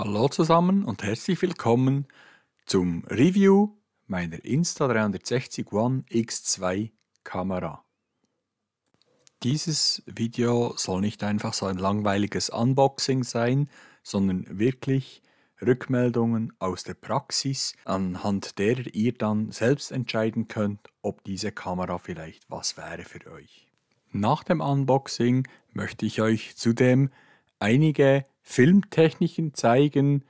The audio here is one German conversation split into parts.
Hallo zusammen und herzlich willkommen zum Review meiner Insta360 One X2 Kamera. Dieses Video soll nicht einfach so ein langweiliges Unboxing sein, sondern wirklich Rückmeldungen aus der Praxis, anhand derer ihr dann selbst entscheiden könnt, ob diese Kamera vielleicht was wäre für euch. Nach dem Unboxing möchte ich euch zudem einige Filmtechniken zeigen,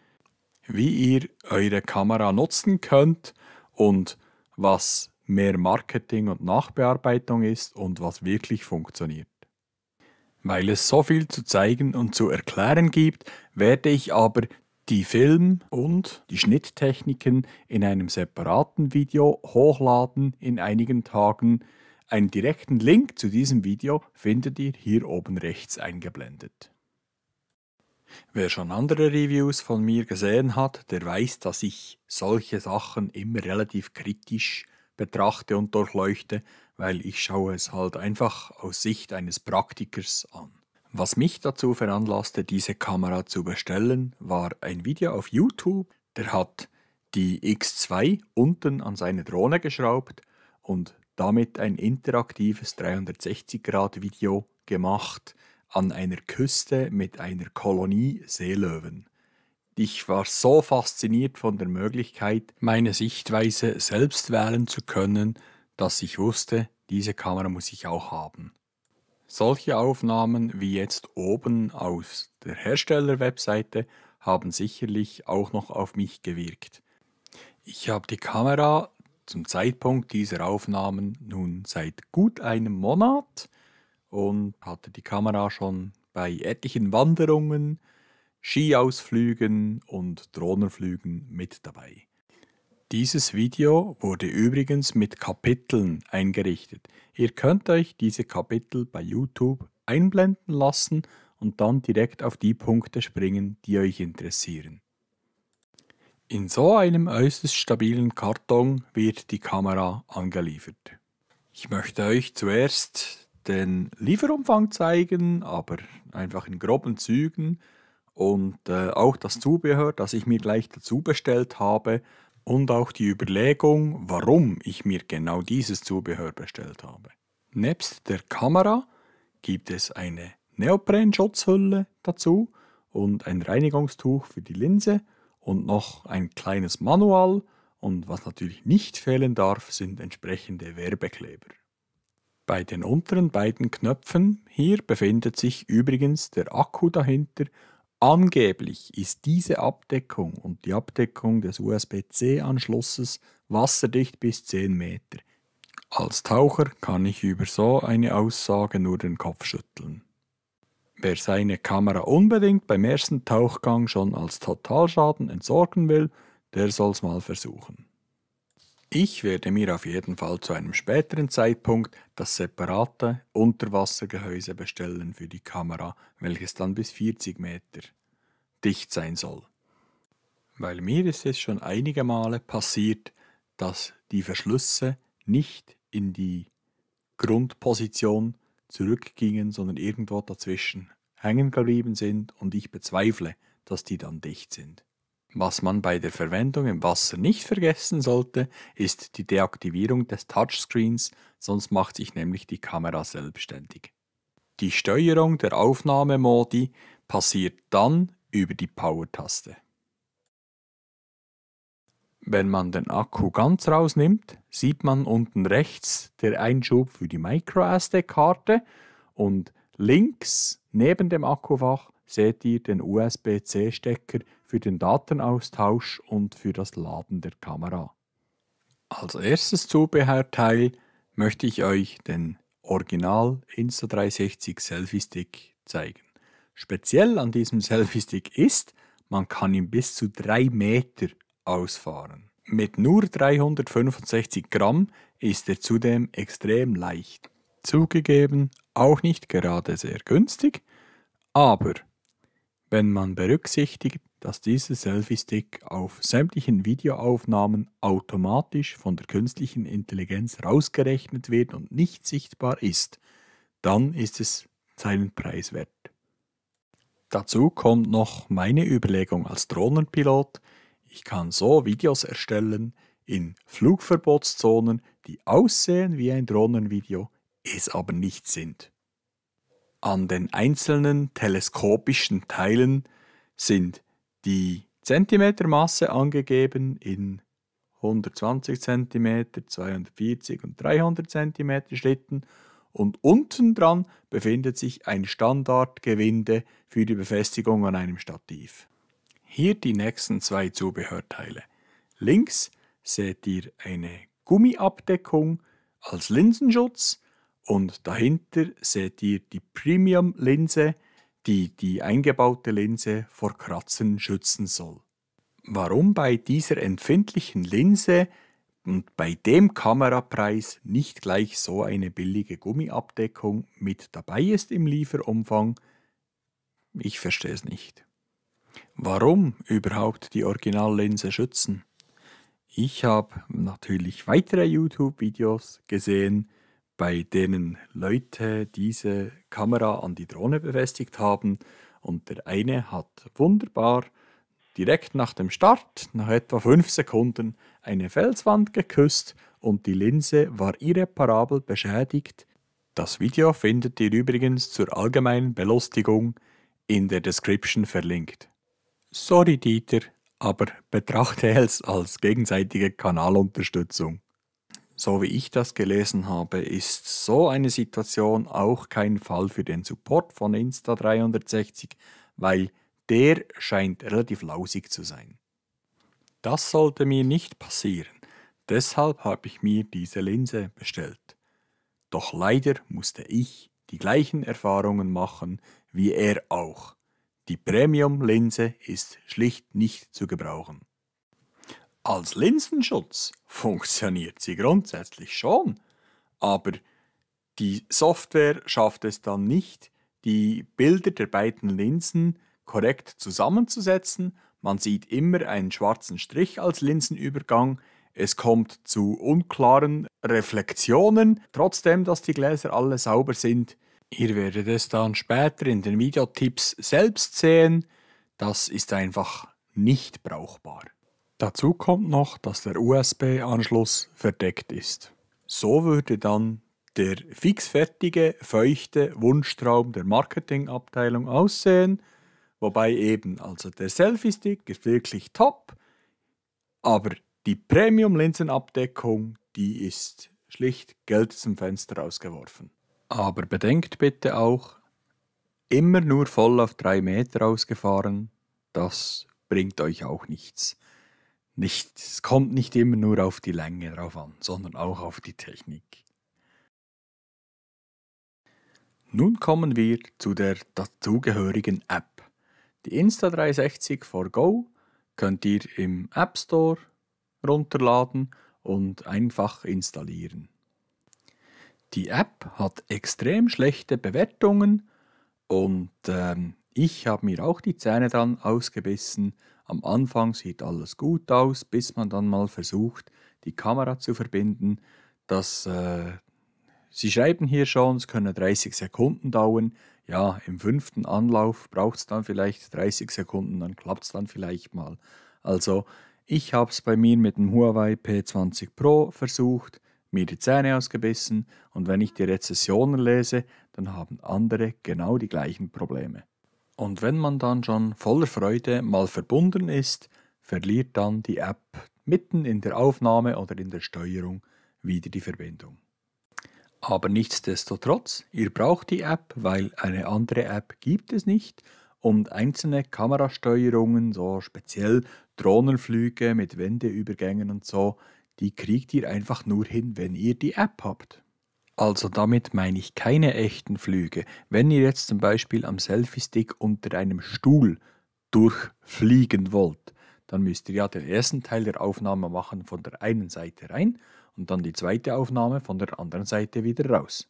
wie ihr eure Kamera nutzen könnt und was mehr Marketing und Nachbearbeitung ist und was wirklich funktioniert. Weil es so viel zu zeigen und zu erklären gibt, werde ich aber die Film- und die Schnitttechniken in einem separaten Video hochladen in einigen Tagen. Einen direkten Link zu diesem Video findet ihr hier oben rechts eingeblendet. Wer schon andere Reviews von mir gesehen hat, der weiß, dass ich solche Sachen immer relativ kritisch betrachte und durchleuchte, weil ich schaue es halt einfach aus Sicht eines Praktikers an. Was mich dazu veranlasste, diese Kamera zu bestellen, war ein Video auf YouTube. Der hat die X2 unten an seine Drohne geschraubt und damit ein interaktives 360-Grad-Video gemacht, an einer Küste mit einer Kolonie Seelöwen. Ich war so fasziniert von der Möglichkeit, meine Sichtweise selbst wählen zu können, dass ich wusste, diese Kamera muss ich auch haben. Solche Aufnahmen wie jetzt oben aus der Hersteller-Webseite haben sicherlich auch noch auf mich gewirkt. Ich habe die Kamera zum Zeitpunkt dieser Aufnahmen nun seit gut einem Monat und hatte die Kamera schon bei etlichen Wanderungen, Skiausflügen und Drohnenflügen mit dabei. Dieses Video wurde übrigens mit Kapiteln eingerichtet. Ihr könnt euch diese Kapitel bei YouTube einblenden lassen und dann direkt auf die Punkte springen, die euch interessieren. In so einem äußerst stabilen Karton wird die Kamera angeliefert. Ich möchte euch zuerst den Lieferumfang zeigen, aber einfach in groben Zügen und äh, auch das Zubehör, das ich mir gleich dazu bestellt habe und auch die Überlegung, warum ich mir genau dieses Zubehör bestellt habe. Nebst der Kamera gibt es eine Neopren-Schutzhülle dazu und ein Reinigungstuch für die Linse und noch ein kleines Manual und was natürlich nicht fehlen darf, sind entsprechende Werbekleber. Bei den unteren beiden Knöpfen hier befindet sich übrigens der Akku dahinter. Angeblich ist diese Abdeckung und die Abdeckung des USB-C-Anschlusses wasserdicht bis 10 Meter. Als Taucher kann ich über so eine Aussage nur den Kopf schütteln. Wer seine Kamera unbedingt beim ersten Tauchgang schon als Totalschaden entsorgen will, der soll es mal versuchen. Ich werde mir auf jeden Fall zu einem späteren Zeitpunkt das separate Unterwassergehäuse bestellen für die Kamera, welches dann bis 40 Meter dicht sein soll. Weil mir ist es schon einige Male passiert, dass die Verschlüsse nicht in die Grundposition zurückgingen, sondern irgendwo dazwischen hängen geblieben sind und ich bezweifle, dass die dann dicht sind. Was man bei der Verwendung im Wasser nicht vergessen sollte, ist die Deaktivierung des Touchscreens, sonst macht sich nämlich die Kamera selbstständig. Die Steuerung der Aufnahmemodi passiert dann über die Power-Taste. Wenn man den Akku ganz rausnimmt, sieht man unten rechts den Einschub für die MicroSD-Karte und links neben dem Akkufach seht ihr den USB-C-Stecker für den Datenaustausch und für das Laden der Kamera. Als erstes Zubehörteil möchte ich euch den Original Insta360 Selfie Stick zeigen. Speziell an diesem Selfie Stick ist, man kann ihn bis zu drei Meter ausfahren. Mit nur 365 Gramm ist er zudem extrem leicht. Zugegeben, auch nicht gerade sehr günstig, aber wenn man berücksichtigt, dass dieser Selfie-Stick auf sämtlichen Videoaufnahmen automatisch von der künstlichen Intelligenz rausgerechnet wird und nicht sichtbar ist, dann ist es seinen Preis wert. Dazu kommt noch meine Überlegung als Drohnenpilot. Ich kann so Videos erstellen in Flugverbotszonen, die aussehen wie ein Drohnenvideo, es aber nicht sind. An den einzelnen teleskopischen Teilen sind die Zentimetermasse angegeben in 120 cm, 240 und 300 cm Schlitten und unten dran befindet sich ein Standardgewinde für die Befestigung an einem Stativ. Hier die nächsten zwei Zubehörteile. Links seht ihr eine Gummiabdeckung als Linsenschutz und dahinter seht ihr die Premium-Linse, die die eingebaute Linse vor Kratzen schützen soll. Warum bei dieser empfindlichen Linse und bei dem Kamerapreis nicht gleich so eine billige Gummiabdeckung mit dabei ist im Lieferumfang, ich verstehe es nicht. Warum überhaupt die Originallinse schützen? Ich habe natürlich weitere YouTube-Videos gesehen, bei denen Leute diese Kamera an die Drohne befestigt haben. Und der eine hat wunderbar direkt nach dem Start, nach etwa fünf Sekunden, eine Felswand geküsst und die Linse war irreparabel beschädigt. Das Video findet ihr übrigens zur allgemeinen Belustigung in der Description verlinkt. Sorry Dieter, aber betrachte es als gegenseitige Kanalunterstützung so wie ich das gelesen habe, ist so eine Situation auch kein Fall für den Support von Insta360, weil der scheint relativ lausig zu sein. Das sollte mir nicht passieren, deshalb habe ich mir diese Linse bestellt. Doch leider musste ich die gleichen Erfahrungen machen wie er auch. Die Premium-Linse ist schlicht nicht zu gebrauchen. Als Linsenschutz funktioniert sie grundsätzlich schon, aber die Software schafft es dann nicht, die Bilder der beiden Linsen korrekt zusammenzusetzen. Man sieht immer einen schwarzen Strich als Linsenübergang. Es kommt zu unklaren Reflexionen, trotzdem, dass die Gläser alle sauber sind. Ihr werdet es dann später in den Videotipps selbst sehen. Das ist einfach nicht brauchbar. Dazu kommt noch, dass der USB-Anschluss verdeckt ist. So würde dann der fixfertige, feuchte Wunschtraum der Marketingabteilung aussehen, wobei eben also der Selfie-Stick ist wirklich top, aber die Premium-Linsenabdeckung, die ist schlicht Geld zum Fenster ausgeworfen. Aber bedenkt bitte auch, immer nur voll auf drei Meter ausgefahren, das bringt euch auch nichts. Nicht, es kommt nicht immer nur auf die Länge drauf an, sondern auch auf die Technik. Nun kommen wir zu der dazugehörigen App. Die Insta360 for Go könnt ihr im App Store runterladen und einfach installieren. Die App hat extrem schlechte Bewertungen und ähm, ich habe mir auch die Zähne dran ausgebissen am Anfang sieht alles gut aus, bis man dann mal versucht, die Kamera zu verbinden. Das, äh, Sie schreiben hier schon, es können 30 Sekunden dauern. Ja, im fünften Anlauf braucht es dann vielleicht 30 Sekunden, dann klappt es dann vielleicht mal. Also, ich habe es bei mir mit dem Huawei P20 Pro versucht, mir die Zähne ausgebissen und wenn ich die Rezessionen lese, dann haben andere genau die gleichen Probleme. Und wenn man dann schon voller Freude mal verbunden ist, verliert dann die App mitten in der Aufnahme oder in der Steuerung wieder die Verbindung. Aber nichtsdestotrotz, ihr braucht die App, weil eine andere App gibt es nicht und einzelne Kamerasteuerungen, so speziell Drohnenflüge mit Wendeübergängen und so, die kriegt ihr einfach nur hin, wenn ihr die App habt. Also damit meine ich keine echten Flüge. Wenn ihr jetzt zum Beispiel am Selfie-Stick unter einem Stuhl durchfliegen wollt, dann müsst ihr ja den ersten Teil der Aufnahme machen von der einen Seite rein und dann die zweite Aufnahme von der anderen Seite wieder raus.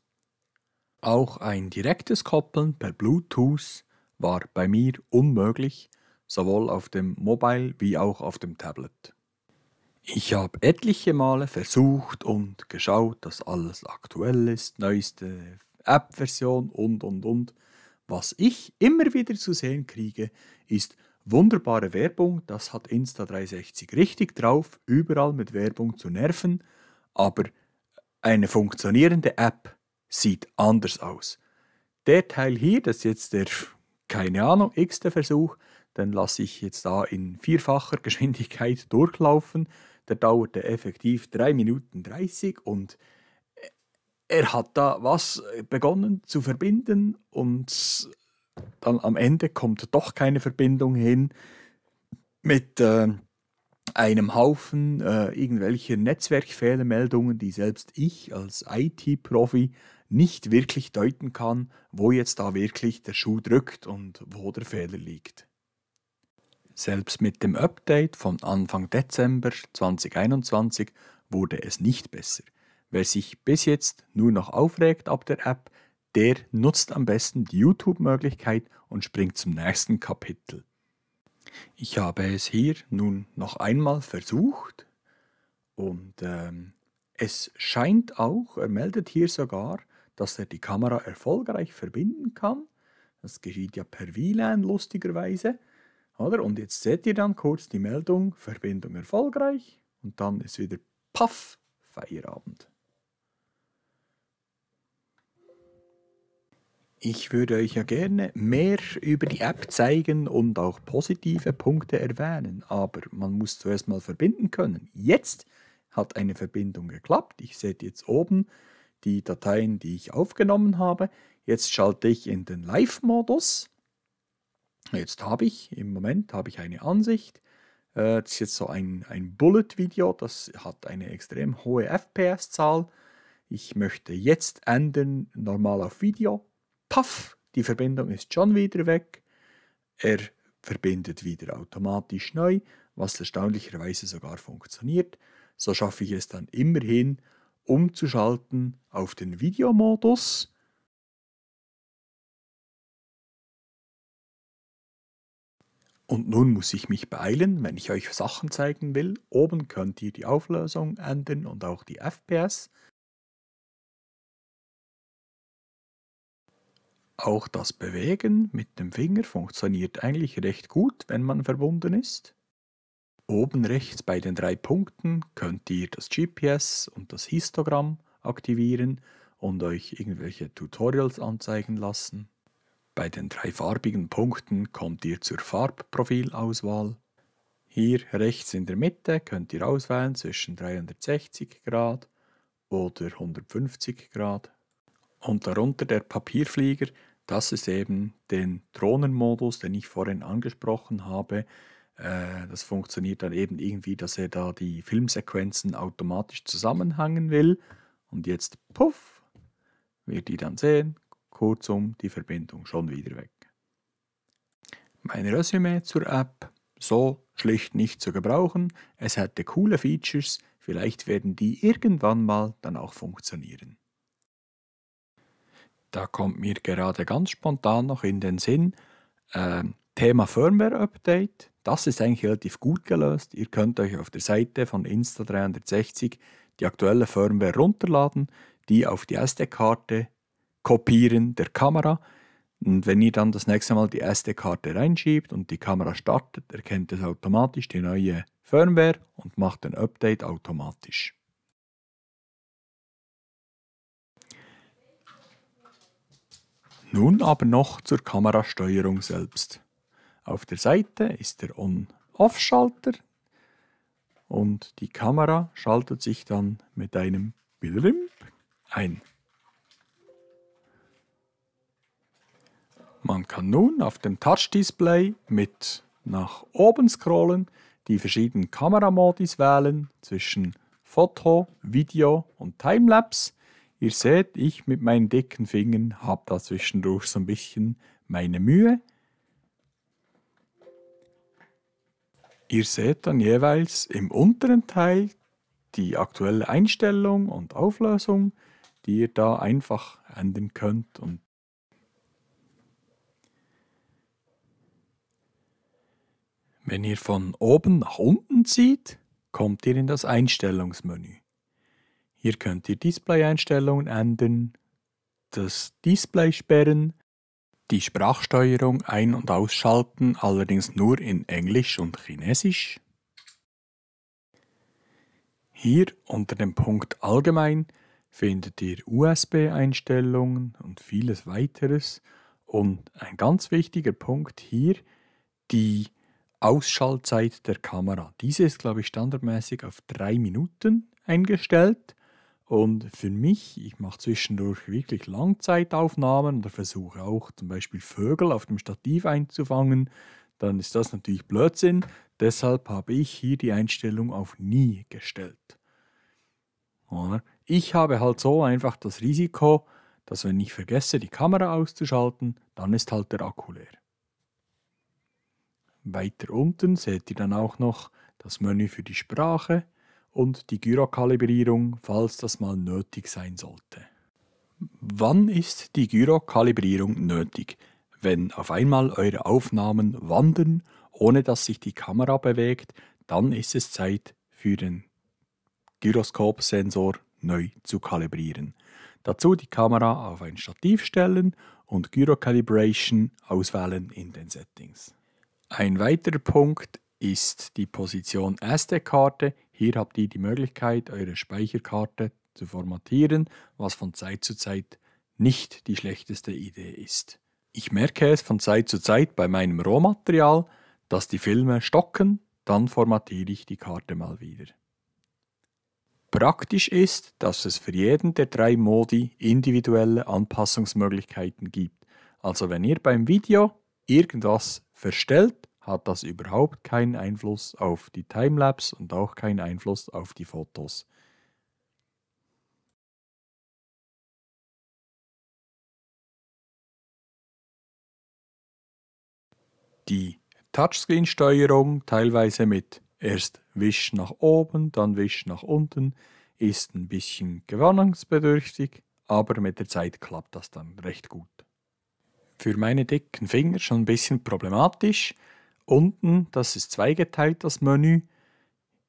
Auch ein direktes Koppeln per Bluetooth war bei mir unmöglich, sowohl auf dem Mobile wie auch auf dem Tablet. Ich habe etliche Male versucht und geschaut, dass alles aktuell ist, neueste App-Version und, und, und. Was ich immer wieder zu sehen kriege, ist wunderbare Werbung. Das hat Insta360 richtig drauf, überall mit Werbung zu nerven. Aber eine funktionierende App sieht anders aus. Der Teil hier, das ist jetzt der, keine Ahnung, x-te Versuch, den lasse ich jetzt da in vierfacher Geschwindigkeit durchlaufen der dauerte effektiv 3 Minuten 30 und er hat da was begonnen zu verbinden und dann am Ende kommt doch keine Verbindung hin mit äh, einem Haufen äh, irgendwelcher Netzwerkfehlermeldungen, die selbst ich als IT-Profi nicht wirklich deuten kann, wo jetzt da wirklich der Schuh drückt und wo der Fehler liegt. Selbst mit dem Update von Anfang Dezember 2021 wurde es nicht besser. Wer sich bis jetzt nur noch aufregt ab der App, der nutzt am besten die YouTube-Möglichkeit und springt zum nächsten Kapitel. Ich habe es hier nun noch einmal versucht und ähm, es scheint auch, er meldet hier sogar, dass er die Kamera erfolgreich verbinden kann. Das geschieht ja per WLAN lustigerweise. Oder? Und jetzt seht ihr dann kurz die Meldung, Verbindung erfolgreich und dann ist wieder Paff, Feierabend. Ich würde euch ja gerne mehr über die App zeigen und auch positive Punkte erwähnen, aber man muss zuerst mal verbinden können. Jetzt hat eine Verbindung geklappt. Ich sehe jetzt oben die Dateien, die ich aufgenommen habe. Jetzt schalte ich in den Live-Modus Jetzt habe ich, im Moment habe ich eine Ansicht. Äh, das ist jetzt so ein, ein Bullet-Video, das hat eine extrem hohe FPS-Zahl. Ich möchte jetzt ändern, normal auf Video. Paff, die Verbindung ist schon wieder weg. Er verbindet wieder automatisch neu, was erstaunlicherweise sogar funktioniert. So schaffe ich es dann immerhin umzuschalten auf den Videomodus Und nun muss ich mich beeilen, wenn ich euch Sachen zeigen will. Oben könnt ihr die Auflösung ändern und auch die FPS. Auch das Bewegen mit dem Finger funktioniert eigentlich recht gut, wenn man verbunden ist. Oben rechts bei den drei Punkten könnt ihr das GPS und das Histogramm aktivieren und euch irgendwelche Tutorials anzeigen lassen. Bei den drei farbigen Punkten kommt ihr zur Farbprofilauswahl. Hier rechts in der Mitte könnt ihr auswählen zwischen 360 Grad oder 150 Grad. Und darunter der Papierflieger, das ist eben den Drohnenmodus, den ich vorhin angesprochen habe. Äh, das funktioniert dann eben irgendwie, dass er da die Filmsequenzen automatisch zusammenhängen will. Und jetzt, puff, wird die dann sehen, kurzum die Verbindung schon wieder weg. Mein Resümee zur App, so schlicht nicht zu gebrauchen, es hätte coole Features, vielleicht werden die irgendwann mal dann auch funktionieren. Da kommt mir gerade ganz spontan noch in den Sinn, äh, Thema Firmware Update, das ist eigentlich relativ gut gelöst. Ihr könnt euch auf der Seite von Insta360 die aktuelle Firmware runterladen, die auf die SD-Karte Kopieren der Kamera. Und wenn ihr dann das nächste Mal die SD-Karte reinschiebt und die Kamera startet, erkennt es automatisch die neue Firmware und macht ein Update automatisch. Nun aber noch zur Kamerasteuerung selbst. Auf der Seite ist der On-Off-Schalter und die Kamera schaltet sich dann mit einem Blimp ein. Man kann nun auf dem Touch-Display mit nach oben scrollen die verschiedenen Kameramodis wählen zwischen Foto, Video und Timelapse. Ihr seht, ich mit meinen dicken Fingern habe da zwischendurch so ein bisschen meine Mühe. Ihr seht dann jeweils im unteren Teil die aktuelle Einstellung und Auflösung, die ihr da einfach ändern könnt und Wenn ihr von oben nach unten zieht, kommt ihr in das Einstellungsmenü. Hier könnt ihr Display-Einstellungen ändern, das Display sperren, die Sprachsteuerung ein- und ausschalten, allerdings nur in Englisch und Chinesisch. Hier unter dem Punkt Allgemein findet ihr USB-Einstellungen und vieles weiteres. Und ein ganz wichtiger Punkt hier, die Ausschaltzeit der Kamera. Diese ist, glaube ich, standardmäßig auf drei Minuten eingestellt. Und für mich, ich mache zwischendurch wirklich Langzeitaufnahmen oder versuche auch zum Beispiel Vögel auf dem Stativ einzufangen, dann ist das natürlich Blödsinn. Deshalb habe ich hier die Einstellung auf nie gestellt. Ich habe halt so einfach das Risiko, dass wenn ich vergesse, die Kamera auszuschalten, dann ist halt der Akku leer. Weiter unten seht ihr dann auch noch das Menü für die Sprache und die Gyrokalibrierung, falls das mal nötig sein sollte. Wann ist die Gyrokalibrierung nötig? Wenn auf einmal eure Aufnahmen wandern, ohne dass sich die Kamera bewegt, dann ist es Zeit für den Gyroskopsensor neu zu kalibrieren. Dazu die Kamera auf ein Stativ stellen und Gyro auswählen in den Settings. Ein weiterer Punkt ist die Position SD-Karte. Hier habt ihr die Möglichkeit, eure Speicherkarte zu formatieren, was von Zeit zu Zeit nicht die schlechteste Idee ist. Ich merke es von Zeit zu Zeit bei meinem Rohmaterial, dass die Filme stocken, dann formatiere ich die Karte mal wieder. Praktisch ist, dass es für jeden der drei Modi individuelle Anpassungsmöglichkeiten gibt. Also wenn ihr beim Video irgendwas verstellt, hat das überhaupt keinen Einfluss auf die Timelapse und auch keinen Einfluss auf die Fotos. Die Touchscreen-Steuerung, teilweise mit erst Wisch nach oben, dann Wisch nach unten, ist ein bisschen gewarnungsbedürftig, aber mit der Zeit klappt das dann recht gut für meine dicken Finger schon ein bisschen problematisch. Unten, das ist zweigeteilt, das Menü.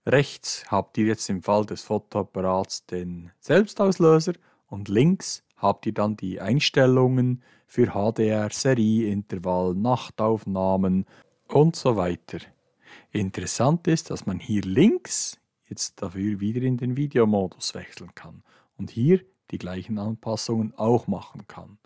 Rechts habt ihr jetzt im Fall des Fotoapparats den Selbstauslöser und links habt ihr dann die Einstellungen für HDR, Serie, Intervall, Nachtaufnahmen und so weiter. Interessant ist, dass man hier links jetzt dafür wieder in den Videomodus wechseln kann und hier die gleichen Anpassungen auch machen kann.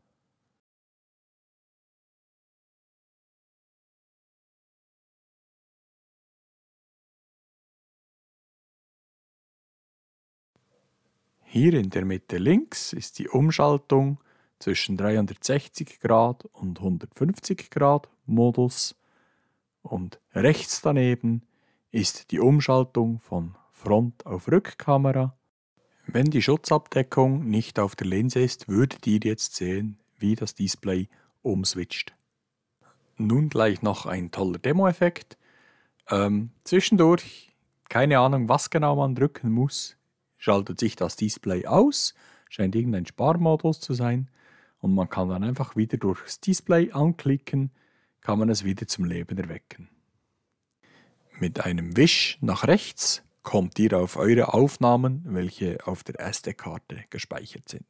Hier in der Mitte links ist die Umschaltung zwischen 360 Grad und 150 Grad Modus und rechts daneben ist die Umschaltung von Front auf Rückkamera. Wenn die Schutzabdeckung nicht auf der Linse ist, würdet ihr jetzt sehen, wie das Display umswitcht. Nun gleich noch ein toller Demo-Effekt. Ähm, zwischendurch, keine Ahnung, was genau man drücken muss, schaltet sich das Display aus, scheint irgendein Sparmodus zu sein, und man kann dann einfach wieder durchs Display anklicken, kann man es wieder zum Leben erwecken. Mit einem Wisch nach rechts kommt ihr auf eure Aufnahmen, welche auf der SD-Karte gespeichert sind.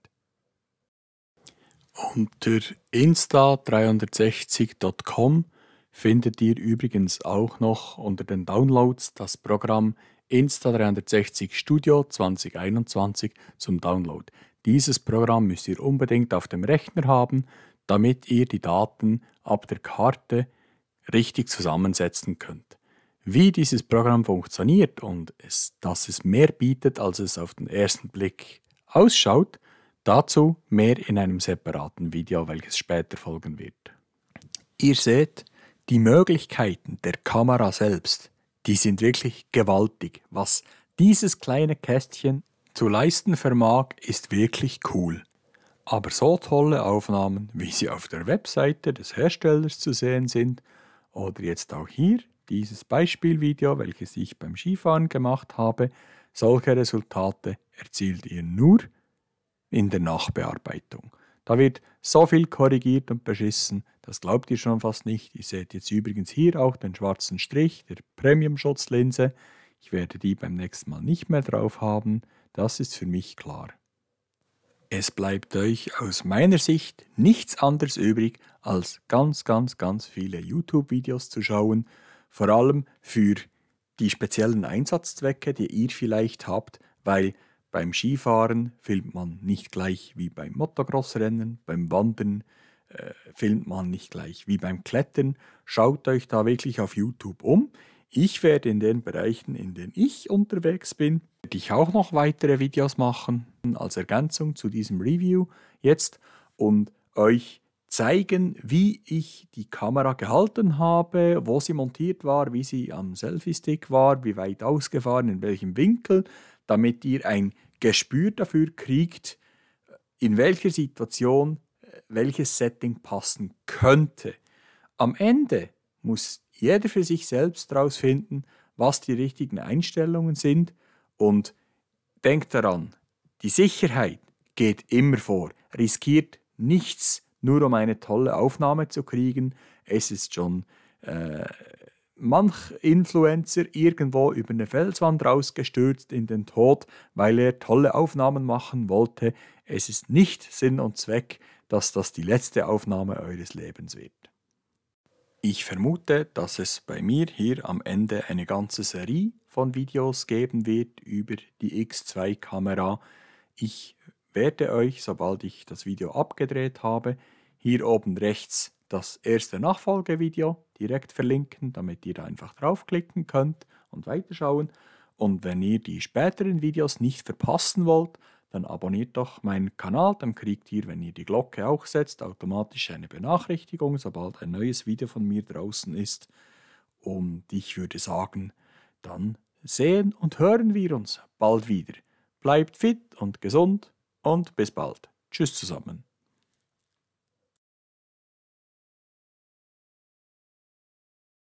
Unter insta360.com findet ihr übrigens auch noch unter den Downloads das Programm Insta360 Studio 2021 zum Download. Dieses Programm müsst ihr unbedingt auf dem Rechner haben, damit ihr die Daten ab der Karte richtig zusammensetzen könnt. Wie dieses Programm funktioniert und es, dass es mehr bietet, als es auf den ersten Blick ausschaut, dazu mehr in einem separaten Video, welches später folgen wird. Ihr seht die Möglichkeiten der Kamera selbst die sind wirklich gewaltig. Was dieses kleine Kästchen zu leisten vermag, ist wirklich cool. Aber so tolle Aufnahmen, wie sie auf der Webseite des Herstellers zu sehen sind, oder jetzt auch hier dieses Beispielvideo, welches ich beim Skifahren gemacht habe, solche Resultate erzielt ihr nur in der Nachbearbeitung. Da wird so viel korrigiert und beschissen, das glaubt ihr schon fast nicht. Ihr seht jetzt übrigens hier auch den schwarzen Strich der Premium-Schutzlinse. Ich werde die beim nächsten Mal nicht mehr drauf haben, das ist für mich klar. Es bleibt euch aus meiner Sicht nichts anderes übrig, als ganz, ganz, ganz viele YouTube-Videos zu schauen, vor allem für die speziellen Einsatzzwecke, die ihr vielleicht habt, weil beim Skifahren filmt man nicht gleich wie beim Motocrossrennen, beim Wandern äh, filmt man nicht gleich wie beim Klettern. Schaut euch da wirklich auf YouTube um. Ich werde in den Bereichen, in denen ich unterwegs bin, werde ich auch noch weitere Videos machen als Ergänzung zu diesem Review jetzt und euch zeigen, wie ich die Kamera gehalten habe, wo sie montiert war, wie sie am Selfie-Stick war, wie weit ausgefahren, in welchem Winkel, damit ihr ein Gespür dafür kriegt, in welcher Situation äh, welches Setting passen könnte. Am Ende muss jeder für sich selbst herausfinden, was die richtigen Einstellungen sind und denkt daran, die Sicherheit geht immer vor, riskiert nichts, nur um eine tolle Aufnahme zu kriegen. Es ist schon äh, manch Influencer irgendwo über eine Felswand rausgestürzt in den Tod, weil er tolle Aufnahmen machen wollte. Es ist nicht Sinn und Zweck, dass das die letzte Aufnahme eures Lebens wird. Ich vermute, dass es bei mir hier am Ende eine ganze Serie von Videos geben wird über die X2-Kamera. Ich werde euch, sobald ich das Video abgedreht habe, hier oben rechts das erste Nachfolgevideo direkt verlinken, damit ihr da einfach draufklicken könnt und weiterschauen. Und wenn ihr die späteren Videos nicht verpassen wollt, dann abonniert doch meinen Kanal, dann kriegt ihr, wenn ihr die Glocke auch setzt, automatisch eine Benachrichtigung, sobald ein neues Video von mir draußen ist. Und ich würde sagen, dann sehen und hören wir uns bald wieder. Bleibt fit und gesund und bis bald. Tschüss zusammen.